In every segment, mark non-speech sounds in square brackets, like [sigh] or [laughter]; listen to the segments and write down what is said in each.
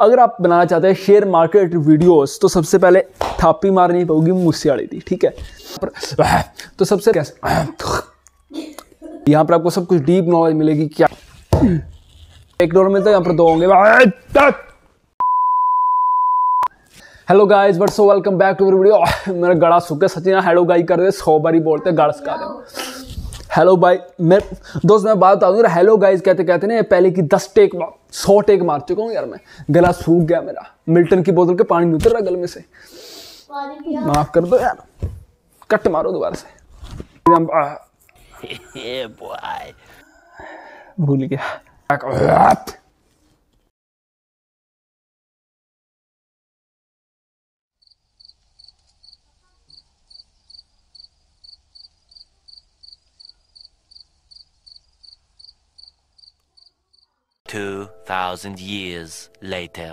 अगर आप बनाना चाहते हैं शेयर मार्केट वीडियोस तो सबसे पहले थापी मारनी पड़ेगी मुझसे वाली थी ठीक है तो सबसे कैसे यहाँ पर आपको सब कुछ डीप नॉलेज मिलेगी क्या एक डॉलर में तो यहाँ पर दो होंगे hello guys so welcome back to video मेरा गड़ा सूख गया सचिन हेलो गाई कर दे सौ बारी बोलते हैं गड़ा सिखा दे हेलो भाई मैं दोस्त मैं बात बता दूँ हेलो गाइस कहते कहते ना पहले की दस टेक सौ टेक मार चुका हूँ यार मैं गला सूख गया मेरा मिल्टन की बोतल के पानी उतर रहा गल में से माफ कर दो यार कट मारो दोबारा से [laughs] भूल गया 2000 years later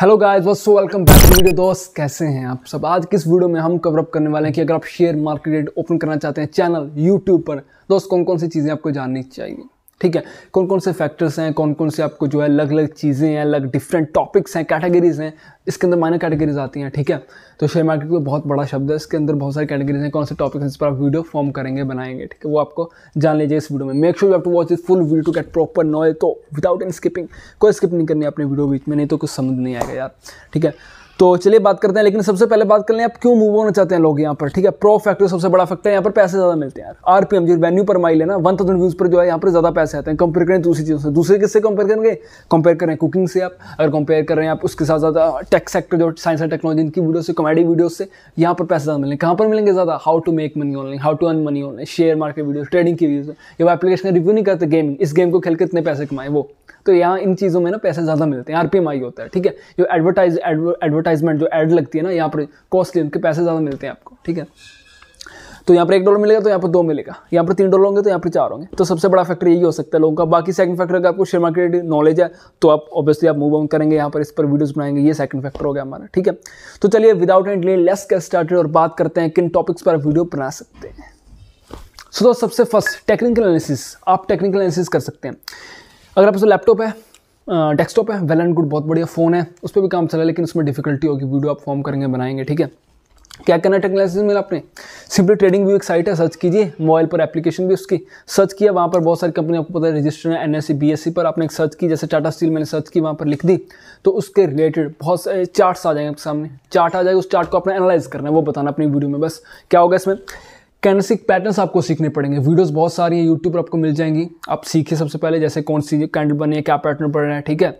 hello guys what's welcome back to video दोस्त कैसे हैं आप सब आज किस वीडियो में हम कवर अप करने वाले हैं कि अगर आप शेयर मार्केट ओपन करना चाहते हैं चैनल यूट्यूब पर दोस्त कौन कौन सी चीज़ें आपको जाननी चाहिए ठीक है कौन कौन से फैक्टर्स हैं कौन कौन से आपको जो है अलग अलग चीज़ें हैं अलग डिफरेंट टॉपिक्स हैं कैटेगरीज हैं इसके अंदर माइनर कैटेगरीज आती हैं ठीक है तो शेयर मार्केट को बहुत बड़ा शब्द है इसके अंदर बहुत सारी कैटेगरीज हैं कौन से टॉपिक्स हैं इस पर आप वीडियो फॉर्म करेंगे बनाएंगे ठीक है वो आपको जान लीजिए इस वीडियो में make sure you to watch this full video to get proper knowledge तो विदाउट इन स्किपिंग कोई स्किप नहीं करनी अपने वीडियो बीच में नहीं तो कुछ समझ नहीं आएगा यार ठीक है तो चलिए बात करते हैं लेकिन सबसे पहले बात कर लें आप क्यों मूव होना चाहते हैं लोग यहाँ पर ठीक है प्रो फैक्टर सबसे बड़ा फैक्टर है यहाँ पर पैसे ज्यादा मिलते हैं आर पी एम जो वेन्यू पर माइल है ना वन थाउजेंड व्यूज पर जो है यहाँ पर ज्यादा पैसे आते हैं कंपेयर करें दूसरी चीजों से दूसरे किससे कंपेयर करेंगे कंपेयर करें कुकिंग से आप अगर कंपेयर कर रहे हैं आप उसके साथ ज्यादा टेक सेक्टर जो साइंस एंड टेक्नोलॉजी इनकी वीडियो से कॉमेडी वीडियो से यहाँ पर पैसे ज्यादा मिलेंगे कहाँ पर मिलेंगे ज्यादा how to make money online how to earn money online share market video trading की वीडियो ये एप्लीकेशन रिव्यू नहीं करते गेमिंग इस गेम को खेल के इतने पैसे कमाए वो तो यहाँ इन चीज़ों में ना पैसे ज़्यादा मिलते हैं आर आई होता है ठीक है जो एडवर्टाइज एडवर्टाइजमेंट जो एड लगती है ना यहाँ पर कॉस्टली उनके पैसे ज़्यादा मिलते हैं आपको ठीक है तो यहाँ पर एक डॉलर मिलेगा तो यहाँ पर दो मिलेगा यहाँ पर तीन डॉलर होंगे तो यहाँ पर चार होंगे तो सबसे बड़ा फैक्टर यही हो सकता है लोगों का बाकी सेकंड फैक्टर अगर आपको शेयर मार्केट नॉलेज है तो आप ऑब्वियसली आप मूव ऑन करेंगे यहाँ पर इस पर वीडियोस बनाएंगे ये सेकंड फैक्टर हो गया हमारा ठीक है तो चलिए विदाउट एंड लेस के स्टार्टेड और बात करते हैं किन टॉपिक्स पर वीडियो बना सकते हैं सो तो सबसे फर्स्ट टेक्निकल एनालिसिस आप टेक्निकल एनालिसिस कर सकते हैं अगर आपसे लैपटॉप है डेस्कटॉप है वेल एंड गुड बहुत बढ़िया फ़ोन है उस पर भी काम चला लेकिन उसमें डिफिकल्टी होगी वीडियो आप फॉर्म करेंगे बनाएंगे ठीक है क्या करना है टेक्नोलॉजी मिला आपने सिंपली ट्रेडिंग व्यू एक साइट है सर्च कीजिए मोबाइल पर एप्लीकेशन भी उसकी सर्च किया वहाँ पर बहुत सारी कंपनी आपको पता है रजिस्टर है एस सी e, e पर आपने एक सर्च की जैसे टाटा स्टील मैंने सर्च की वहाँ पर लिख दी तो उसके रिलेटेड बहुत सारे चार्ट्स आ जाएंगे आपके सामने चार्ट आ जाएगा उस चार्ट को आपने एनालाइज करना है वो बताना अपनी वीडियो में बस क्या होगा इसमें कैनसिक पैटर्न्स आपको सीखने पड़ेंगे वीडियोस बहुत सारी है यूट्यूब पर आपको मिल जाएंगी आप सीखिए सबसे पहले जैसे कौन सी कैंडल बनी है क्या पैटर्न पड़ रहा है ठीक है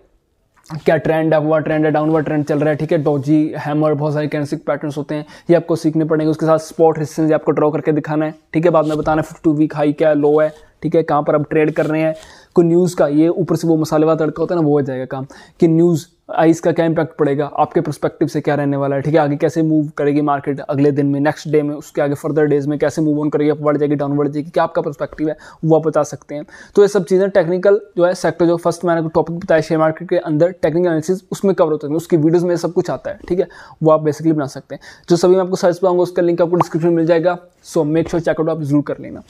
क्या ट्रेंड है हुआ ट्रेंड है डाउनवर्ड ट्रेंड चल रहा है ठीक है डॉजी हैमर बहुत सारे कैंसिक पैटर्न्स होते हैं ये आपको सीखने पड़ेंगे उसके साथ स्पॉट रिस्टेंस आपको ड्रॉ करके दिखाना है ठीक है बाद में बताना है फिफ्टी वीक हाई क्या लो है ठीक है कहाँ पर आप ट्रेड कर रहे हैं कोई न्यूज़ का ये ऊपर से वो मसाले वाला तड़का होता है ना वो हो जाएगा काम कि न्यूज़ आइस का क्या इंपैक्ट पड़ेगा आपके परस्पेक्टिव से क्या रहने वाला है ठीक है आगे कैसे मूव करेगी मार्केट अगले दिन में नेक्स्ट डे में उसके आगे फर्दर डेज में कैसे मूव ऑन करेगी बढ़ जाएगी डाउन बढ़ जाएगी क्या आपका परस्पेक्टिव है वो आप बता सकते हैं तो ये सब चीज़ें टेक्निकल जो है सेक्टर जो फर्स्ट मैंने आपको टॉपिक बताया शेयर मार्केट के अंदर टेक्निकल एनालिसिस उसमें कवर होते हैं उसकी वीडियोज़ में सब कुछ आता है ठीक है वो आप बेसिकली बना सकते हैं जो सभी मैं आपको सर्च पाऊंगा उसका लिंक आपको डिस्क्रिप्शन मिल जाएगा सो मेक श्योर चेकआउट आप जरूर कर लेना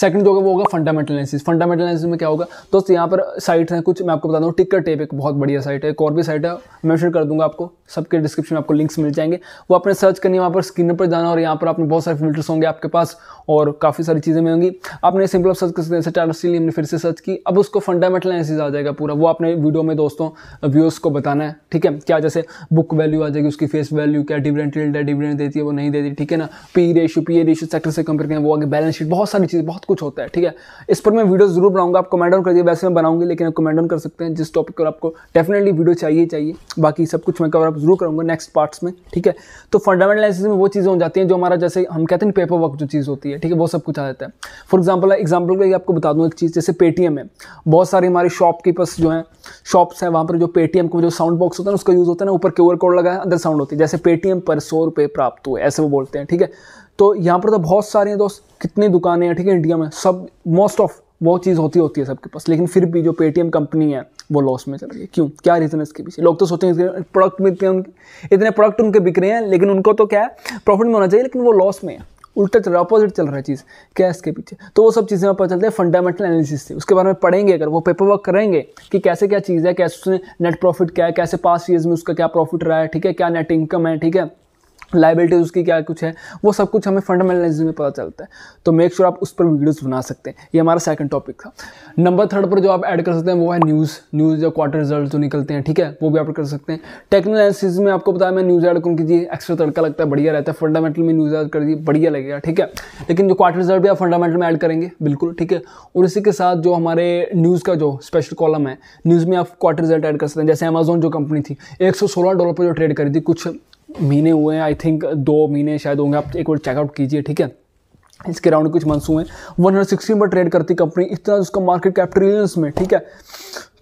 सेकंड जो होगा वो होगा फंडामेंटल एनालिसिस फंडामेंटल एनालिसिस में क्या होगा दोस्तों यहाँ पर साइट्स हैं कुछ मैं आपको बता दूँ टिकर टेप एक बहुत बढ़िया साइट है एक और भी साइट है मैंशन कर दूंगा आपको सबके डिस्क्रिप्शन में आपको लिंक्स मिल जाएंगे वो आपने सर्च करनी है वहाँ पर स्क्रीन पर जाना और यहाँ पर आपने बहुत सारे फिल्टर्स होंगे आपके पास और काफ़ी सारी चीज़ें में होंगी आपने सिंपल आप सर्च कर सकते हैं टाटा स्टील हमने फिर से सर्च की अब उसको फंडामेंटल एनालिसिस आ जाएगा पूरा वो आपने वीडियो में दोस्तों व्यूअर्स को बताना है ठीक है क्या जैसे बुक वैल्यू आ जाएगी उसकी फेस वैल्यू क्या डिविडेंट है डिविडेंट देती है वो नहीं देती ठीक है ना P ratio P A ratio sector से कंपेयर करें वो आगे बैलेंस शीट बहुत सारी चीज़ बहुत कुछ होता है ठीक है इस पर मैं वीडियो जरूर बनाऊंगा आप कमेंट ऑन दिए वैसे मैं बनाऊंगी लेकिन आप कमेंट ऑन कर सकते हैं जिस टॉपिक पर आपको डेफिनेटली वीडियो चाहिए चाहिए बाकी सब कुछ मैं कवर अप जरूर करूँगा नेक्स्ट पार्ट्स में ठीक है तो फंडामेंटल एनालिसिस में वो चीज़ें हो जाती हैं जो हमारा जैसे हम कहते हैं पेपर वर्क जो चीज़ होती है ठीक है वो सब कुछ आ जाता है फॉर एग्जाम्पल एग्जाम्पल को आपको बता दूँ एक चीज़ जैसे पेटीएम है बहुत सारे हमारे शॉपकीपर्स जो हैं शॉप्स है वहाँ पर जो पेटीएम का जो साउंड बॉक्स होता है ना उसका यूज़ होता है ना ऊपर क्यू कोड लगा है अंदर साउंड होती है जैसे पेटीएम पर सौ रुपये प्राप्त हुए ऐसे वो बोलते हैं ठीक है तो यहाँ पर तो बहुत सारे हैं दोस्त कितनी दुकानें हैं ठीक है इंडिया में सब मोस्ट ऑफ वो चीज़ होती होती है सबके पास लेकिन फिर भी जो पेटीएम कंपनी है वो लॉस में चल रही है क्यों क्या रीज़न है इसके पीछे लोग तो हैं प्रोडक्ट में हैं उनके इतने प्रोडक्ट उनके बिक रहे हैं लेकिन उनको तो क्या है प्रॉफिट में होना चाहिए लेकिन वो लॉस में है उल्टा चल रहा है अपोजिट चल रहा है चीज़ कैश के पीछे तो वो सब चीज़ें पता चलते हैं फंडामेंटल एनालिसिस से उसके बारे में पढ़ेंगे अगर वो पेपर वर्क करेंगे कि कैसे क्या चीज़ है कैसे उसने नेट प्रॉफिट क्या है कैसे पास ईयर्स में उसका क्या प्रॉफिट रहा है ठीक है क्या नेट इनकम है ठीक है लाइबिलिटीज़ उसकी क्या कुछ है वो सब कुछ हमें फंडामेंटलाइज में पता चलता है तो मेक श्योर sure आप उस पर वीडियोस बना सकते हैं ये हमारा सेकंड टॉपिक था नंबर थर्ड पर जो आप ऐड कर सकते हैं वो है न्यूज़ न्यूज़ जो क्वार्टर रिजल्ट जो निकलते हैं ठीक है वो भी आप कर सकते हैं टेक्नोलॉजीज में आपको बताया मैं न्यूज़ ऐड करूँ कीजिए एक्स्ट्रा तड़का लगता है बढ़िया रहता है फंडामेंटल में न्यूज़ ऐड कर दीजिए बढ़िया लगेगा ठीक है लेकिन जो क्वार्टर रिजल्ट भी आप फंडामेंटल में ऐड करेंगे बिल्कुल ठीक है और इसी के साथ जो हमारे न्यूज़ का जो स्पेशल कॉलम है न्यूज़ में आप क्वार्टर रिजल्ट ऐड कर सकते हैं जैसे अमेजोन जो कंपनी थी एक डॉलर पर जो ट्रेड करी थी कुछ महीने हुए हैं आई थिंक दो महीने शायद होंगे आप एक बार चेकआउट कीजिए ठीक है इसके अराउंड कुछ मंथ्स हुए वन हंड्रेड सिक्सटीन पर ट्रेड करती कंपनी इतना उसका मार्केट कैप ट्रिलियंस में ठीक है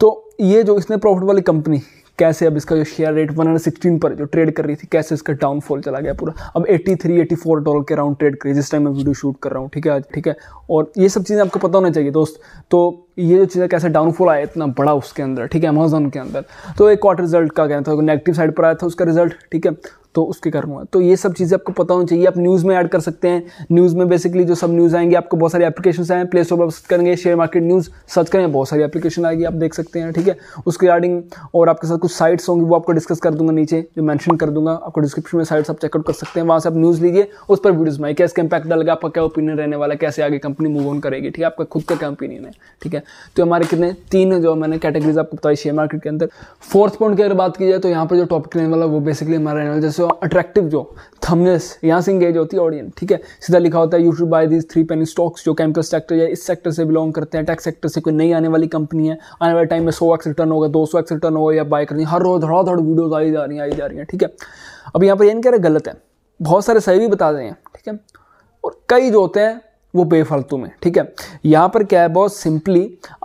तो ये जो इसने प्रॉफिट वाली कंपनी कैसे अब इसका जो शेयर रेट वन सिक्सटीन पर जो ट्रेड कर रही थी कैसे इसका डाउनफॉल चला गया पूरा अब एट्टी थ्री फोर डॉलर के राउंड ट्रेड करी जिस टाइम मैं वीडियो शूट कर रहा हूँ ठीक है आज ठीक है और ये सब चीज़ें आपको पता होना चाहिए दोस्त तो ये जो चीज़ें कैसे डाउनफॉल आया इतना बड़ा उसके अंदर ठीक है अमेजोन के अंदर तो एक क्वार्टर रिजल्ट का कहना था नेगेटिव साइड पर आया था उसका रिजल्ट ठीक है तो उसके कारण हुआ तो ये सब चीज़ें आपको पता होनी चाहिए आप न्यूज़ में ऐड कर सकते हैं न्यूज़ में बेसिकली जो सब न्यूज़ आएंगे आपको बहुत सारी एप्लीकेशन आए प्ले स्टोर पर सर्च करेंगे शेयर मार्केट न्यूज़ सर्च करेंगे बहुत सारी एप्लीकेशन आएगी आप देख सकते हैं ठीक है उसके रिगार्डिंग और आपके साथ कुछ साइट्स होंगी वो आपको डिस्कस कर दूंगा नीचे जो मेंशन कर दूंगा आपको डिस्क्रिप्शन में साइट्स आप चेकआउट कर सकते हैं वहाँ से आप न्यूज़ लीजिए उस पर वीडियोज़ में कैसे इसका इंपैक्ट डालेगा आपका क्या ओपिनियन रहने वाला कैसे आगे कंपनी मूव ऑन करेगी ठीक है आपका खुद का क्या ओपिनियन है ठीक है तो हमारे कितने तीन जो मैंने कैटेगरीज आपको बताई शेयर मार्केट के अंदर फोर्थ पॉइंट की अगर बात की जाए तो यहाँ पर जो टॉपिक रहने वाला वो बेसिकली हमारा रहने वाला जैसे अट्रैक्टिव जो थमनेस यहाँ से इंगेज होती है ऑडियंस ठीक है सीधा लिखा होता है YouTube buy this three penny stocks जो केमिकल सेक्टर या इस सेक्टर से बिलोंग करते हैं टैक्स सेक्टर से कोई नई आने वाली कंपनी है आने वाले टाइम में सौ एक्स रिटर्न होगा दो सौ एक्स रिटर्न होगा या बाय करनी हर रोज धड़ वीडियोज आई जा रही हैं आई जा रही हैं ठीक है अब यहाँ पर ये नहीं कह रहे गलत है बहुत सारे सही भी बता रहे हैं ठीक है और कई जो होते हैं वो बेफालतू में ठीक है यहाँ पर क्या है बहुत सिंपली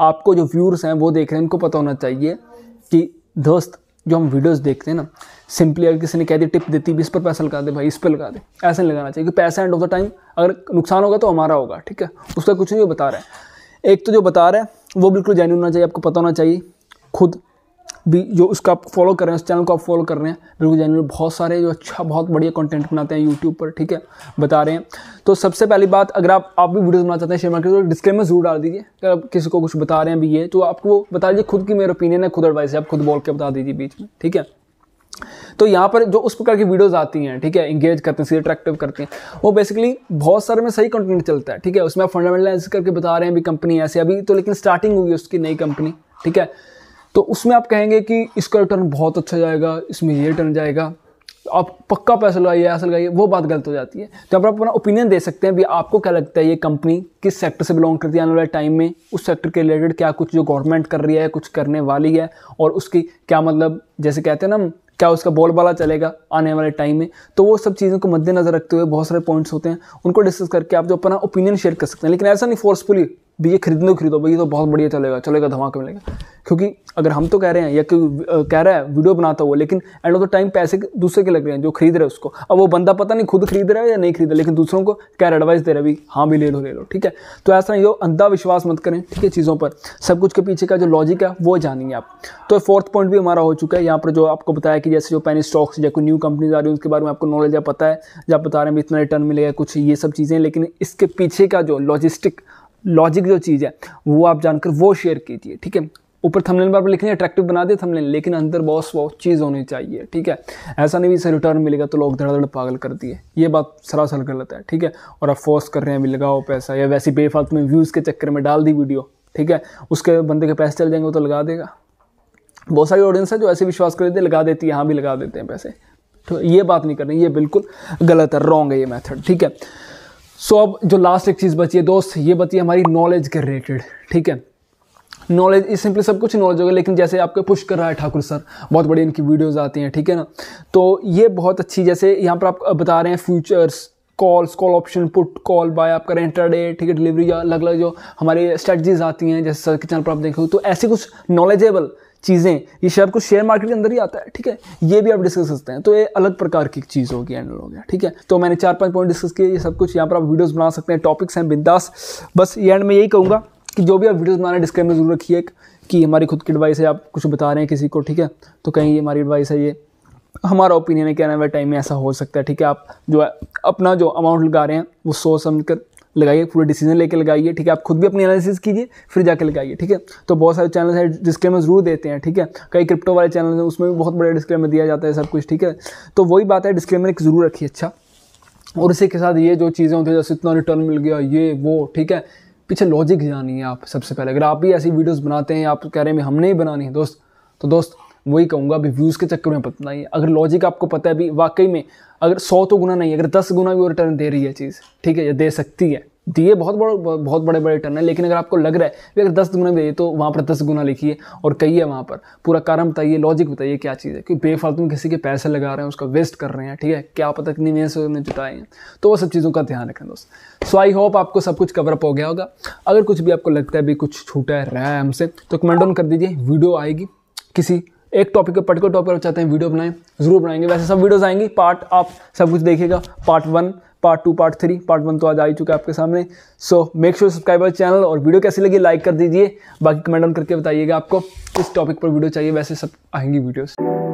आपको जो व्यूअर्स हैं वो देख रहे हैं इनको पता होना चाहिए कि दोस्त जो हम वीडियोस देखते हैं ना सिंपली अगर किसी ने कह दी टिप देती भी इस पर पैसा लगा दे भाई इस पर लगा दे ऐसा नहीं लगाना चाहिए कि पैसा एंड ऑफ द टाइम अगर नुकसान होगा तो हमारा होगा ठीक है उसका कुछ नहीं बता रहा है एक तो जो बता रहा है वो बिल्कुल जेन्यून होना चाहिए आपको पता होना चाहिए खुद भी जो उसका आप फॉलो कर रहे हैं उस चैनल को आप फॉलो कर रहे हैं बिल्कुल जैन बहुत सारे जो अच्छा बहुत बढ़िया कंटेंट बनाते हैं यूट्यूब पर ठीक है बता रहे हैं तो सबसे पहली बात अगर आप आप भी वीडियो बनाना चाहते हैं शेयर मार्केट तो डिस्क्लेमर जरूर डाल दीजिए अगर आप किसी को कुछ बता रहे हैं भी ये तो आपको बता दीजिए खुद की मेरा ओपिनियन है खुद एडवाइस है आप खुद बोल के बता दीजिए बीच में ठीक है तो यहाँ पर जो उस प्रकार की वीडियोज़ आती हैं ठीक है इंगेज करते हैं सी अट्रैक्टिव करते हैं वो बेसिकली बहुत सारे में सही कंटेंट चलता है ठीक है उसमें आप फंडामेंटल करके बता रहे हैं भी कंपनी ऐसे अभी तो लेकिन स्टार्टिंग होगी उसकी नई कंपनी ठीक है तो उसमें आप कहेंगे कि इसका रिटर्न बहुत अच्छा जाएगा इसमें ये रिटर्न जाएगा आप पक्का पैसा लगाइए ऐसा लगाइए वो बात गलत हो जाती है तो आप अपना ओपिनियन दे सकते हैं भी आपको क्या लगता है ये कंपनी किस सेक्टर से बिलोंग करती है आने वाले टाइम में उस सेक्टर के रिलेटेड क्या कुछ जो गवर्नमेंट कर रही है कुछ करने वाली है और उसकी क्या मतलब जैसे कहते हैं ना क्या उसका बोलबाला चलेगा आने वाले टाइम में तो वो सब चीज़ों को मद्देनजर रखते हुए बहुत सारे पॉइंट्स होते हैं उनको डिस्कस करके आप जो अपना ओपिनियन शेयर कर सकते हैं लेकिन ऐसा नहीं फोर्सफुली भी ये खरीदने खरीदो भाई ये तो बहुत बढ़िया चलेगा चलेगा धमाका मिलेगा क्योंकि अगर हम तो कह रहे हैं या कह रहा है वीडियो बनाता हुआ लेकिन एंड ऑफ द टाइम पैसे दूसरे के लग रहे हैं जो खरीद रहे हैं उसको अब वो बंदा पता नहीं खुद खरीद रहा है या नहीं खरीद रहा लेकिन दूसरों को कह रहा एडवाइस दे रहा भाई हाँ भी ले लो ले लो ठीक है तो ऐसा नहीं हो अंधाविश्वास मत करें ठीक है चीज़ों पर सब कुछ के पीछे का जो लॉजिक है वो जानिए आप तो फोर्थ पॉइंट भी हमारा हो चुका है यहाँ पर जो आपको बताया कि जैसे जो पैनी स्टॉक्स या कोई न्यू कंपनीज आ रही है उसके बारे में आपको नॉलेज या पता है जब बता रहे हैं इतना रिटर्न मिलेगा कुछ ये सब चीज़ें लेकिन इसके पीछे का जो लॉजिस्टिक लॉजिक जो चीज़ है वो आप जानकर वो शेयर कीजिए ठीक है ऊपर थंबनेल पर आप लिख अट्रैक्टिव बना दे थंबनेल लेकिन अंदर बहुत बहुत चीज़ होनी चाहिए ठीक है ऐसा नहीं भी इसे रिटर्न मिलेगा तो लोग धड़ाधड़ पागल कर दिए ये बात सरासर गलत है ठीक है और आप फोर्स कर रहे हैं भी लगाओ पैसा या वैसे बेफालतू में व्यूज़ के चक्कर में डाल दी वीडियो ठीक है उसके बंदे के पैसे चल जाएंगे वो तो लगा देगा बहुत सारी ऑडियंस है जो ऐसे विश्वास कर देते लगा देती है हाँ भी लगा देते हैं पैसे तो ये बात नहीं करनी ये बिल्कुल गलत है रॉन्ग है ये मैथड ठीक है सो अब जो लास्ट एक चीज़ बची है दोस्त ये बची है हमारी नॉलेज के रिलेटेड ठीक है नॉलेज इस सिंपली सब कुछ नॉलेज होगा लेकिन जैसे आपके पुश कर रहा है ठाकुर सर बहुत बड़ी इनकी वीडियोज़ आती हैं ठीक है ना तो ये बहुत अच्छी जैसे यहाँ पर आप बता रहे हैं futures calls call option put call buy आप करें इंटरडे ठीक है डिलीवरी या अलग अलग जो हमारी स्ट्रेटजीज आती हैं जैसे सर के चैनल पर आप देखो तो ऐसी कुछ नॉलेजेबल चीज़ें ये शायद कुछ शेयर मार्केट के अंदर ही आता है ठीक है ये भी आप डिस्कस करते हैं तो ये अलग प्रकार की चीज़ होगी एंड हो गया ठीक है तो मैंने चार पाँच पॉइंट डिस्कस किए ये सब कुछ यहाँ पर आप वीडियोज़ बना सकते हैं टॉपिक्स हैं बिंदास बस ये एंड में यही कहूँगा कि जो भी आप वीडियोज़ बनाना में जरूर रखिए एक कि हमारी खुद की एडवाइस है आप कुछ बता रहे हैं किसी को ठीक है तो कहीं ये हमारी एडवाइस है ये हमारा ओपिनियन है क्या ना वह टाइम में ऐसा हो सकता है ठीक है आप जो है अपना जो अमाउंट लगा रहे हैं वो सोच समझ कर लगाइए पूरा डिसीजन लेके लगाइए ठीक है आप खुद भी अपनी एनालिसिस कीजिए फिर जाके लगाइए ठीक है तो बहुत सारे चैनल है डिस्क्लेमर जरूर देते हैं ठीक है कई क्रिप्टो वाले चैनल हैं उसमें भी बहुत बड़ा डिस्क्लेमर दिया जाता है सब कुछ ठीक है तो वही बात है डिस्क्लेमर एक ज़रूर रखिए अच्छा और इसी के साथ ये जो चीज़ें होती है जैसे इतना रिटर्न मिल गया ये वो ठीक है पीछे लॉजिक जानिए आप सबसे पहले अगर आप भी ऐसी वीडियोस बनाते हैं आप कह रहे हैं हमने ही बनानी है दोस्त तो दोस्त वही कहूँगा अभी व्यूज़ के चक्कर में पता नहीं अगर लॉजिक आपको पता है अभी वाकई में अगर सौ तो गुना नहीं अगर दस गुना भी वो रिटर्न दे रही है चीज़ ठीक है या दे सकती है दिए तो बहुत बड़ा बहुत बड़े बड़े रिटर्न है लेकिन अगर आपको लग रहा है अगर दस गुना दे तो वहाँ पर दस गुना लिखिए और कहिए वहाँ पर पूरा कारण बताइए लॉजिक बताइए क्या चीज़ है क्योंकि बेफालतू में किसी के पैसे लगा रहे हैं उसका वेस्ट कर रहे हैं ठीक है क्या पता कितनी मेहनत से उन्हें जुटाए हैं तो वो सब चीज़ों का ध्यान रखें दोस्त सो आई होप आपको सब कुछ कवरअप हो गया होगा अगर कुछ भी आपको लगता है भी कुछ छूटा है रहा है हमसे तो कमेंट ऑन कर दीजिए वीडियो आएगी किसी एक टॉपिक पर पर्टिकुलर टॉपिक पर चाहते हैं वीडियो बनाएं जरूर बनाएंगे वैसे सब वीडियोज़ आएंगी पार्ट आप सब कुछ देखिएगा part one part two part three part one तो आज आ ही चुका है आपके सामने so make sure subscribe our channel और वीडियो कैसी लगी लाइक कर दीजिए बाकी कमेंट ऑन करके बताइएगा आपको किस टॉपिक पर वीडियो चाहिए वैसे सब आएंगी वीडियोज़